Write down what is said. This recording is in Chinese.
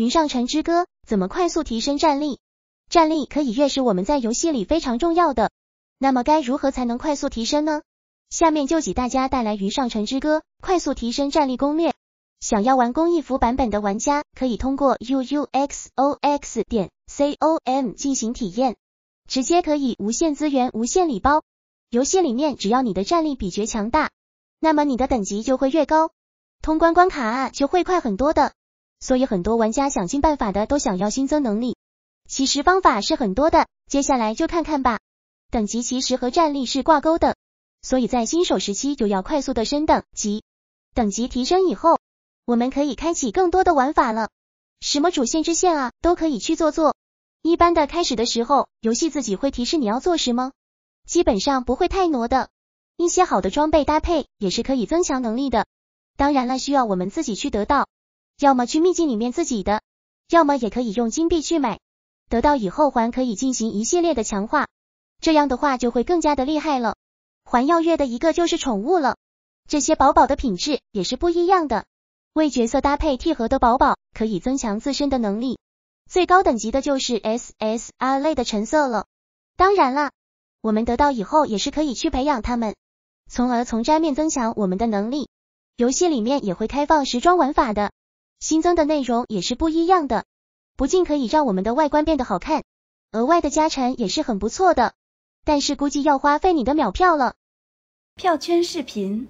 云上城之歌怎么快速提升战力？战力可以越是我们在游戏里非常重要的，那么该如何才能快速提升呢？下面就给大家带来云上城之歌快速提升战力攻略。想要玩公益服版本的玩家，可以通过 u u x o x 点 c o m 进行体验，直接可以无限资源、无限礼包。游戏里面只要你的战力比绝强大，那么你的等级就会越高，通关关卡就会快很多的。所以很多玩家想尽办法的都想要新增能力，其实方法是很多的，接下来就看看吧。等级其实和战力是挂钩的，所以在新手时期就要快速的升等级。等级提升以后，我们可以开启更多的玩法了，什么主线支线啊都可以去做做。一般的开始的时候，游戏自己会提示你要做什么，基本上不会太挪的。一些好的装备搭配也是可以增强能力的，当然了，需要我们自己去得到。要么去秘境里面自己的，要么也可以用金币去买，得到以后还可以进行一系列的强化，这样的话就会更加的厉害了。环耀月的一个就是宠物了，这些宝宝的品质也是不一样的，为角色搭配替合的宝宝可以增强自身的能力。最高等级的就是 S S R 类的橙色了。当然啦，我们得到以后也是可以去培养他们，从而从这面增强我们的能力。游戏里面也会开放时装玩法的。新增的内容也是不一样的，不仅可以让我们的外观变得好看，额外的加成也是很不错的，但是估计要花费你的秒票了。票圈视频。